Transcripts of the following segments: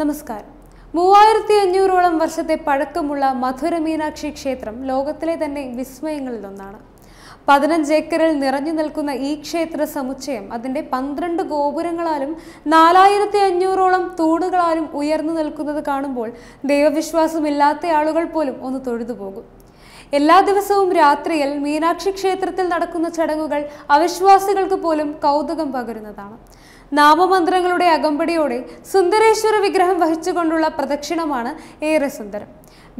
നമസ്കാരം മൂവായിരത്തി അഞ്ഞൂറോളം വർഷത്തെ പഴക്കമുള്ള മധുര മീനാക്ഷി ക്ഷേത്രം ലോകത്തിലെ തന്നെ വിസ്മയങ്ങളിലൊന്നാണ് പതിനഞ്ച് ഏക്കറിൽ നിറഞ്ഞു നിൽക്കുന്ന ഈ ക്ഷേത്ര സമുച്ചയം അതിൻ്റെ പന്ത്രണ്ട് ഗോപുരങ്ങളാലും നാലായിരത്തി അഞ്ഞൂറോളം തൂണുകളാലും ഉയർന്നു നിൽക്കുന്നത് കാണുമ്പോൾ ദൈവവിശ്വാസമില്ലാത്ത ആളുകൾ പോലും ഒന്ന് തൊഴുതുപോകും എല്ലാ ദിവസവും രാത്രിയിൽ മീനാക്ഷി ക്ഷേത്രത്തിൽ നടക്കുന്ന ചടങ്ങുകൾ അവിശ്വാസികൾക്ക് പോലും കൗതുകം പകരുന്നതാണ് നാമമന്ത്രങ്ങളുടെ അകമ്പടിയോടെ സുന്ദരേശ്വര വിഗ്രഹം വഹിച്ചുകൊണ്ടുള്ള പ്രദക്ഷിണമാണ് ഏറെ സുന്ദരം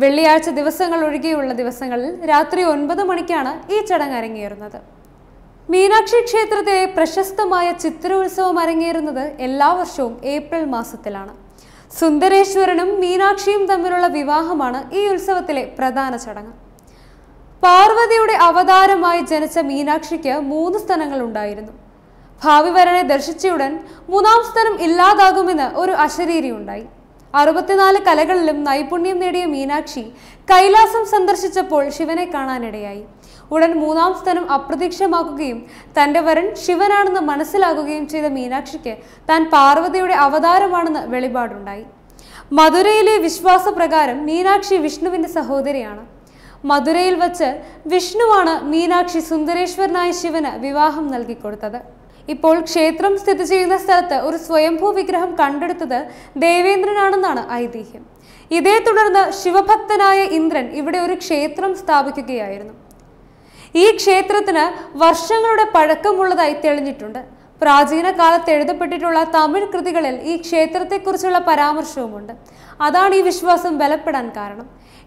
വെള്ളിയാഴ്ച ദിവസങ്ങൾ ഒഴികെയുള്ള ദിവസങ്ങളിൽ രാത്രി ഒൻപത് മണിക്കാണ് ഈ ചടങ്ങ് അരങ്ങേറുന്നത് മീനാക്ഷി ക്ഷേത്രത്തിലെ പ്രശസ്തമായ ചിത്രോത്സവം അരങ്ങേറുന്നത് എല്ലാ വർഷവും ഏപ്രിൽ മാസത്തിലാണ് സുന്ദരേശ്വരനും മീനാക്ഷിയും തമ്മിലുള്ള വിവാഹമാണ് ഈ ഉത്സവത്തിലെ പ്രധാന ചടങ്ങ് പാർവതിയുടെ അവതാരമായി ജനിച്ച മീനാക്ഷിക്ക് മൂന്ന് സ്ഥലങ്ങൾ ഉണ്ടായിരുന്നു ഭാവി വരനെ ദർശിച്ചയുടൻ മൂന്നാം സ്ഥലം ഇല്ലാതാകുമെന്ന് ഒരു അശരീരി ഉണ്ടായി അറുപത്തിനാല് കലകളിലും നൈപുണ്യം നേടിയ മീനാക്ഷി കൈലാസം സന്ദർശിച്ചപ്പോൾ ശിവനെ കാണാനിടയായി ഉടൻ മൂന്നാം സ്ഥലം അപ്രത്യക്ഷമാക്കുകയും തന്റെ വരൻ ശിവനാണെന്ന് മനസ്സിലാകുകയും ചെയ്ത മീനാക്ഷിക്ക് താൻ പാർവതിയുടെ അവതാരമാണെന്ന് വെളിപാടുണ്ടായി മധുരയിലെ വിശ്വാസപ്രകാരം മീനാക്ഷി വിഷ്ണുവിന്റെ സഹോദരിയാണ് മധുരയിൽ വച്ച് വിഷ്ണുവാണ് മീനാക്ഷി സുന്ദരേശ്വരനായ ശിവന് വിവാഹം കൊടുത്തത് ഇപ്പോൾ ക്ഷേത്രം സ്ഥിതി ചെയ്യുന്ന സ്ഥലത്ത് ഒരു സ്വയംഭൂ വിഗ്രഹം കണ്ടെടുത്തത് ദേവേന്ദ്രനാണെന്നാണ് ഐതിഹ്യം ഇതേ തുടർന്ന് ശിവഭക്തനായ ഇന്ദ്രൻ ഇവിടെ ഒരു ക്ഷേത്രം സ്ഥാപിക്കുകയായിരുന്നു ഈ ക്ഷേത്രത്തിന് വർഷങ്ങളുടെ പഴക്കമുള്ളതായി തെളിഞ്ഞിട്ടുണ്ട് പ്രാചീന കാലത്ത് എഴുതപ്പെട്ടിട്ടുള്ള തമിഴ് കൃതികളിൽ ഈ ക്ഷേത്രത്തെക്കുറിച്ചുള്ള പരാമർശവുമുണ്ട് അതാണ് ഈ വിശ്വാസം ബലപ്പെടാൻ കാരണം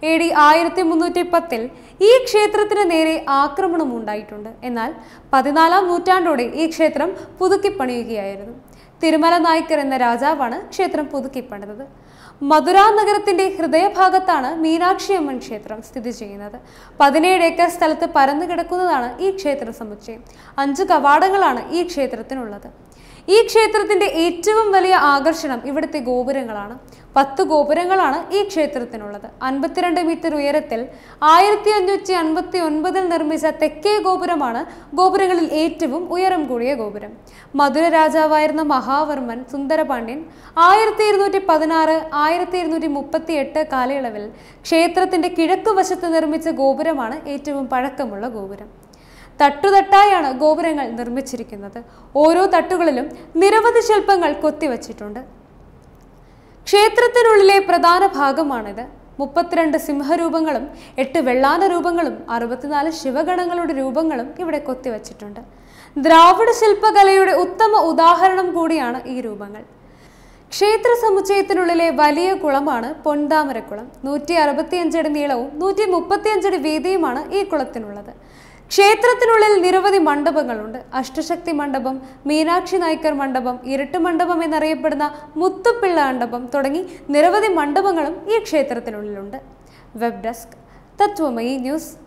എ ഡി ആയിരത്തി മുന്നൂറ്റി പത്തിൽ ഈ ക്ഷേത്രത്തിന് നേരെ ആക്രമണം ഉണ്ടായിട്ടുണ്ട് എന്നാൽ പതിനാലാം നൂറ്റാണ്ടോടെ ഈ ക്ഷേത്രം പുതുക്കിപ്പണിയുകയായിരുന്നു തിരുമല നായ്ക്കർ എന്ന രാജാവാണ് ക്ഷേത്രം പുതുക്കിപ്പണിതത് മധുര നഗരത്തിന്റെ ഹൃദയഭാഗത്താണ് മീനാക്ഷിയമ്മൻ ക്ഷേത്രം സ്ഥിതി ചെയ്യുന്നത് പതിനേഴ് ഏക്കർ സ്ഥലത്ത് പരന്നു കിടക്കുന്നതാണ് ഈ ക്ഷേത്ര സമുച്ചയം അഞ്ച് കവാടങ്ങളാണ് ഈ ക്ഷേത്രത്തിനുള്ളത് ഈ ക്ഷേത്രത്തിന്റെ ഏറ്റവും വലിയ ആകർഷണം ഇവിടുത്തെ ഗോപുരങ്ങളാണ് പത്ത് ഗോപുരങ്ങളാണ് ഈ ക്ഷേത്രത്തിനുള്ളത് അൻപത്തിരണ്ട് മീറ്റർ ഉയരത്തിൽ ആയിരത്തി അഞ്ഞൂറ്റി അൻപത്തി ഒൻപതിൽ നിർമ്മിച്ച തെക്കേ ഗോപുരമാണ് ഗോപുരങ്ങളിൽ ഏറ്റവും ഉയരം കൂടിയ ഗോപുരം മധുര രാജാവായിരുന്ന മഹാവർമ്മൻ സുന്ദരപാണ്ഡ്യൻ ആയിരത്തി ഇരുന്നൂറ്റി പതിനാറ് ആയിരത്തി ഇരുന്നൂറ്റി മുപ്പത്തി എട്ട് കാലയളവിൽ ക്ഷേത്രത്തിന്റെ കിഴക്ക് വശത്ത് നിർമ്മിച്ച ഗോപുരമാണ് ഏറ്റവും പഴക്കമുള്ള ഗോപുരം തട്ടുതട്ടായാണ് ഗോപുരങ്ങൾ നിർമ്മിച്ചിരിക്കുന്നത് ഓരോ തട്ടുകളിലും നിരവധി ശില്പങ്ങൾ കൊത്തിവച്ചിട്ടുണ്ട് ക്ഷേത്രത്തിനുള്ളിലെ പ്രധാന ഭാഗമാണിത് മുപ്പത്തിരണ്ട് സിംഹരൂപങ്ങളും എട്ട് വെള്ളാന രൂപങ്ങളും അറുപത്തിനാല് ശിവഗണങ്ങളുടെ രൂപങ്ങളും ഇവിടെ കൊത്തിവച്ചിട്ടുണ്ട് ദ്രാവിഡ ശില്പകലയുടെ ഉത്തമ ഉദാഹരണം കൂടിയാണ് ഈ രൂപങ്ങൾ ക്ഷേത്ര സമുച്ചയത്തിനുള്ളിലെ വലിയ കുളമാണ് പൊന്താമരക്കുളം നൂറ്റി അറുപത്തിയഞ്ചടി നീളവും നൂറ്റി മുപ്പത്തിയഞ്ചടി വീതിയുമാണ് ഈ കുളത്തിനുള്ളത് ക്ഷേത്രത്തിനുള്ളിൽ നിരവധി മണ്ഡപങ്ങളുണ്ട് അഷ്ടശക്തി മണ്ഡപം മീനാക്ഷി നായ്ക്കർ മണ്ഡപം ഇരട്ട് മണ്ഡപം എന്നറിയപ്പെടുന്ന മുത്തുപ്പിള്ള മണ്ഡപം തുടങ്ങി നിരവധി മണ്ഡപങ്ങളും ഈ ക്ഷേത്രത്തിനുള്ളിലുണ്ട് വെബ് ഡെസ്ക് തത്വമയി ന്യൂസ്